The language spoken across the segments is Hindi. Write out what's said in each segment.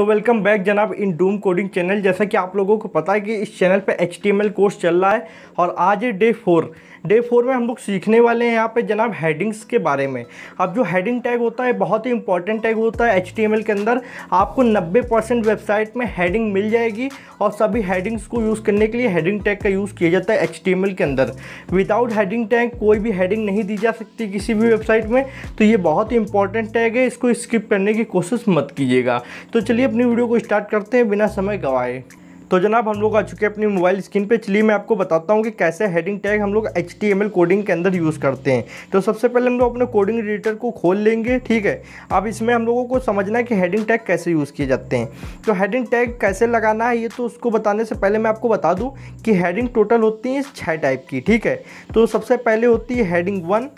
तो वेलकम बैक जनाब इन डूम कोडिंग चैनल जैसा कि आप लोगों को पता है कि इस चैनल पे एच टी कोर्स चल रहा है और आज डे फोर डे फोर में हम लोग सीखने वाले हैं यहाँ पे जनाब हेडिंग्स के बारे में अब जो हेडिंग टैग होता है बहुत ही इंपॉर्टेंट टैग होता है एच के अंदर आपको नब्बे वेबसाइट में हेडिंग मिल जाएगी और सभी हेडिंग्स को यूज़ करने के लिए हेडिंग टैग का यूज़ किया जाता है एच के अंदर विदाउट हेडिंग टैग कोई भी हेडिंग नहीं दी जा सकती किसी भी वेबसाइट में तो ये बहुत ही इंपॉर्टेंट टैग है इसको स्किप करने की कोशिश मत कीजिएगा तो चलिए अपनी वीडियो को स्टार्ट करते हैं बिना समय गंवाए तो जनाब हम लोग आ चुके हैं अपनी मोबाइल स्क्रीन पे चलिए मैं आपको बताता हूँ कि कैसे हेडिंग टैग हम लोग एच कोडिंग के अंदर यूज़ करते हैं तो सबसे पहले हम लोग अपने कोडिंग एडिटर को खोल लेंगे ठीक है अब इसमें हम लोगों को समझना है कि हेडिंग टैग कैसे यूज़ किए जाते हैं तो हेडिंग टैग कैसे लगाना है ये तो उसको बताने से पहले मैं आपको बता दूँ कि हेडिंग टोटल होती है छः टाइप की ठीक है तो सबसे पहले होती है हेडिंग वन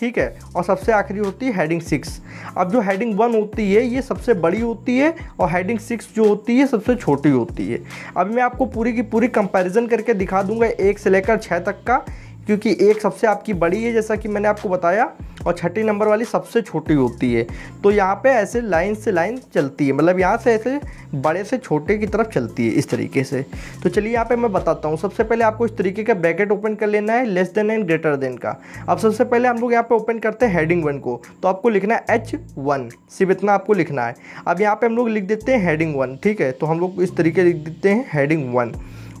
ठीक है और सबसे आखिरी होती है हेडिंग सिक्स अब जो हेडिंग वन होती है ये सबसे बड़ी होती है और हेडिंग सिक्स जो होती है सबसे छोटी होती है अब मैं आपको पूरी की पूरी कंपैरिजन करके दिखा दूंगा एक से लेकर छः तक का क्योंकि एक सबसे आपकी बड़ी है जैसा कि मैंने आपको बताया और छठी नंबर वाली सबसे छोटी होती है तो यहाँ पे ऐसे लाइन से लाइन चलती है मतलब यहाँ से ऐसे बड़े से छोटे की तरफ चलती है इस तरीके से तो चलिए यहाँ पे मैं बताता हूँ सबसे पहले आपको इस तरीके का ब्रैकेट ओपन कर लेना है less than and greater than का अब सबसे पहले हम लोग यहाँ पे ओपन करते हैं हेडिंग वन को तो आपको लिखना है एच वन सिर्फ इतना आपको लिखना है अब यहाँ पर हम लोग लिख देते हैं हेडिंग वन ठीक है तो हम लोग इस तरीके लिख देते हैं हेडिंग वन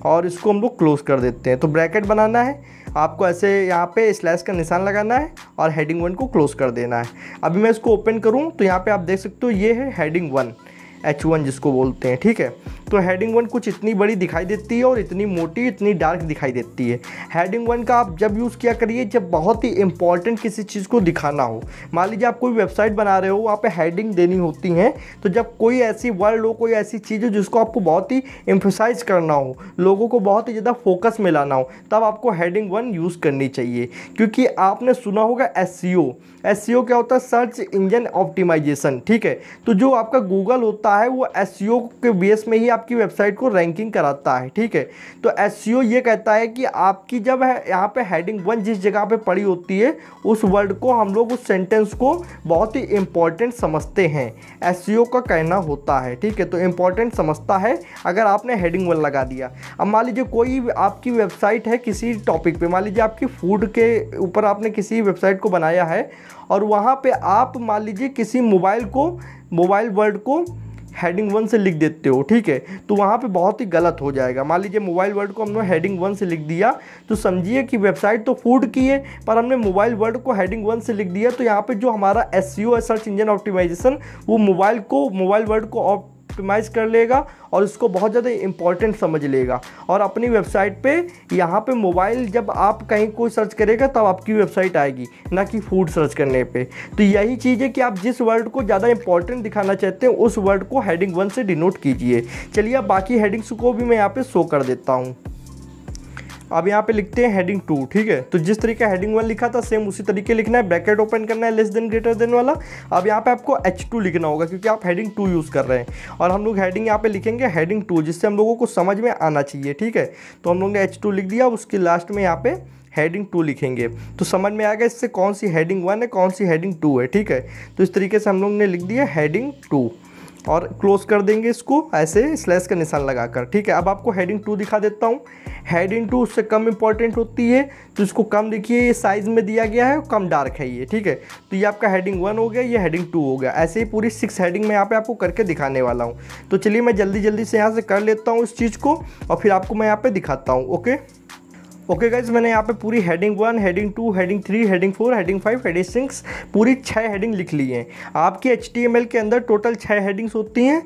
और इसको हम लोग क्लोज़ कर देते हैं तो ब्रैकेट बनाना है आपको ऐसे यहाँ पे स्लैश का निशान लगाना है और हेडिंग वन को क्लोज़ कर देना है अभी मैं इसको ओपन करूँ तो यहाँ पे आप देख सकते हो ये है हेडिंग वन एच वन जिसको बोलते हैं ठीक है तो हेडिंग वन कुछ इतनी बड़ी दिखाई देती है और इतनी मोटी इतनी डार्क दिखाई देती है हेडिंग वन का आप जब यूज़ किया करिए जब बहुत ही इंपॉर्टेंट किसी चीज़ को दिखाना हो मान लीजिए आप कोई वेबसाइट बना रहे हो वहाँ पर हेडिंग देनी होती हैं तो जब कोई ऐसी वर्ड हो कोई ऐसी चीज़ हो जिसको आपको बहुत ही इम्फोसाइज करना हो लोगों को बहुत ही ज़्यादा फोकस में लाना हो तब आपको हेडिंग वन यूज़ करनी चाहिए क्योंकि आपने सुना होगा एस सी e e क्या होता है सर्च इंजन ऑप्टिमाइजेशन ठीक है तो जो आपका गूगल होता है वो एस e के बेस में ही आप आपकी वेबसाइट को रैंकिंग कराता है ठीक है तो एस e ये कहता है कि आपकी जब है यहाँ पे हेडिंग वन जिस जगह पे पड़ी होती है उस वर्ड को हम लोग उस सेंटेंस को बहुत ही इम्पॉर्टेंट समझते हैं एस e का कहना होता है ठीक है तो इम्पॉर्टेंट समझता है अगर आपने हेडिंग वन लगा दिया अब मान लीजिए कोई आपकी वेबसाइट है किसी टॉपिक पे मान लीजिए आपकी फूड के ऊपर आपने किसी वेबसाइट को बनाया है और वहाँ पे आप मान लीजिए किसी मोबाइल को मोबाइल वर्ड को हेडिंग वन से लिख देते हो ठीक है तो वहाँ पे बहुत ही गलत हो जाएगा मान लीजिए मोबाइल वर्ड को हमने हेडिंग वन से लिख दिया तो समझिए कि वेबसाइट तो फूड की है पर हमने मोबाइल वर्ड को हेडिंग वन से लिख दिया तो यहाँ पर जो हमारा एस सर्च इंजन ऑप्टिमाइजेशन वो मोबाइल को मोबाइल वर्ड को कस्टमाइज कर लेगा और उसको बहुत ज़्यादा इंपॉर्टेंट समझ लेगा और अपनी वेबसाइट पे यहाँ पे मोबाइल जब आप कहीं कोई सर्च करेगा तब आपकी वेबसाइट आएगी ना कि फूड सर्च करने पे तो यही चीज़ है कि आप जिस वर्ड को ज़्यादा इंपॉर्टेंट दिखाना चाहते हैं उस वर्ड को हेडिंग वन से डिनोट कीजिए चलिए अब बाकी हेडिंग्स को भी मैं यहाँ पर शो कर देता हूँ अब यहाँ पे लिखते हैं हेडिंग टू ठीक है तो जिस तरीके हेडिंग वन लिखा था सेम उसी तरीके लिखना है ब्रैकेट ओपन करना है लेस देन ग्रेटर देन वाला अब यहाँ पे आपको एच टू लिखना होगा क्योंकि आप हेडिंग टू यूज़ कर रहे हैं और हम लोग हेडिंग यहाँ पे लिखेंगे हेडिंग टू जिससे हम लोगों को समझ में आना चाहिए ठीक है तो हम लोग ने एच टू लिख दिया उसके लास्ट में यहाँ पे हेडिंग टू लिखेंगे तो समझ में आएगा इससे कौन सी हेडिंग वन है कौन सी हेडिंग टू है ठीक है तो इस तरीके से हम लोग ने लिख दिया हेडिंग टू और क्लोज कर देंगे इसको ऐसे स्लैश का निशान लगाकर ठीक है अब आपको हेडिंग टू दिखा देता हूँ हेडिंग टू उससे कम इंपॉर्टेंट होती है तो इसको कम देखिए ये साइज़ में दिया गया है कम डार्क है ये ठीक है तो ये आपका हेडिंग वन हो गया ये हेडिंग टू हो गया ऐसे ही पूरी सिक्स हेडिंग में यहाँ पे आपको करके दिखाने वाला हूँ तो चलिए मैं जल्दी जल्दी से यहाँ से कर लेता हूँ इस चीज़ को और फिर आपको मैं यहाँ पर दिखाता हूँ ओके ओके गाइज मैंने यहाँ पे पूरी heading one heading two heading three heading four heading five heading six पूरी छः हेडिंग लिख ली हैं आपकी एच के अंदर टोटल छः हेडिंग्स होती हैं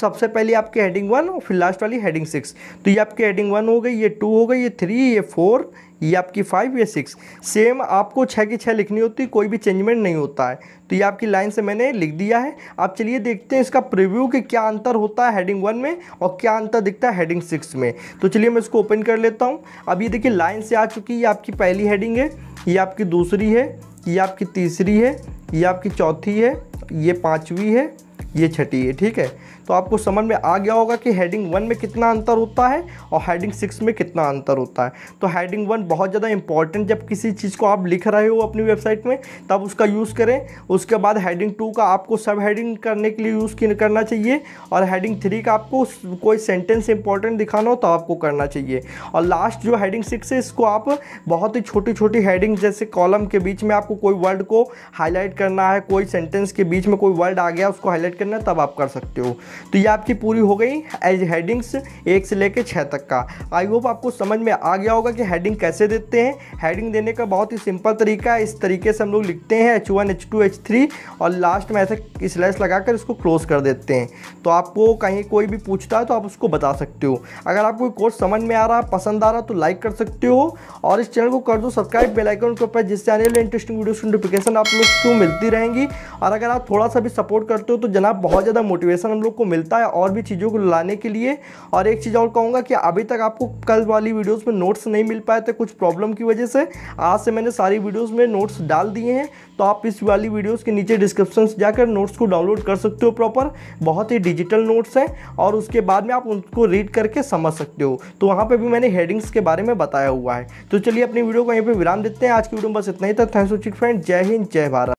सबसे पहले आपकी हेडिंग वन और फिर लास्ट वाली हेडिंग सिक्स तो ये आपकी हेडिंग वन हो गई ये टू हो गई ये थ्री ये फोर ये आपकी फाइव या सिक्स सेम आपको छः की छः लिखनी होती है कोई भी चेंजमेंट नहीं होता है तो ये आपकी लाइन से मैंने लिख दिया है आप चलिए देखते हैं इसका प्रिव्यू कि क्या अंतर होता है हेडिंग वन में और क्या अंतर दिखता है हेडिंग सिक्स में तो चलिए मैं इसको ओपन कर लेता हूँ अब ये देखिए लाइन से आ चुकी है ये आपकी पहली हेडिंग है ये आपकी दूसरी है ये आपकी तीसरी है ये आपकी चौथी है ये पाँचवीं है ये छठी है ठीक है तो आपको समझ में आ गया होगा कि हेडिंग वन में कितना अंतर होता है और हेडिंग सिक्स में कितना अंतर होता है तो हेडिंग वन बहुत ज़्यादा इंपॉर्टेंट जब किसी चीज़ को आप लिख रहे हो अपनी वेबसाइट में तब उसका यूज़ करें उसके बाद हेडिंग टू का आपको सब हेडिंग करने के लिए यूज़ करना चाहिए और हेडिंग थ्री का आपको कोई सेंटेंस इंपॉर्टेंट दिखाना हो तो आपको करना चाहिए और लास्ट जो हेडिंग सिक्स है इसको आप बहुत ही छोटी छोटी हेडिंग जैसे कॉलम के बीच में आपको कोई वर्ड को हाईलाइट करना है कोई सेंटेंस के बीच में कोई वर्ड आ गया उसको हाईलाइट करना है तब आप कर सकते हो तो ये आपकी पूरी हो गई एज हेडिंग्स एक से लेकर छः तक का आई होप आपको समझ में आ गया होगा कि हेडिंग कैसे देते हैं हेडिंग देने का बहुत ही सिंपल तरीका है इस तरीके से हम लोग लिखते हैं H one H two H three और लास्ट में ऐसे स्लैस लगाकर इसको क्लोज कर देते हैं तो आपको कहीं कोई भी पूछता है तो आप उसको बता सकते हो अगर आपको कोर्स समझ में आ रहा पसंद आ रहा तो लाइक कर सकते हो और इस चैनल को कर दो सब्सक्राइब बेलाइकन के ऊपर जिससे आने वाले इंटरेस्टिंग वीडियोस की नोटिफिकेशन आप लोग को मिलती रहेंगी और अगर आप थोड़ा सा भी सपोर्ट करते हो तो जनाब बहुत ज़्यादा मोटिवेशन हम लोग को मिलता है और भी चीज़ों को लाने के लिए और एक चीज़ और कहूँगा कि अभी तक आपको कल वाली वीडियोस में नोट्स नहीं मिल पाए थे कुछ प्रॉब्लम की वजह से आज से मैंने सारी वीडियोस में नोट्स डाल दिए हैं तो आप इस वाली वीडियोस के नीचे डिस्क्रिप्शन से जाकर नोट्स को डाउनलोड कर सकते हो प्रॉपर बहुत ही डिजिटल नोट्स हैं और उसके बाद में आप उनको रीड करके समझ सकते हो तो वहाँ पर भी मैंने हेडिंग्स के बारे में बताया हुआ है तो चलिए अपनी वीडियो को यहीं पर विराम देते हैं आज की वीडियो में बस इतना ही था थैंक्स फ्रेंड जय हिंद जय भारत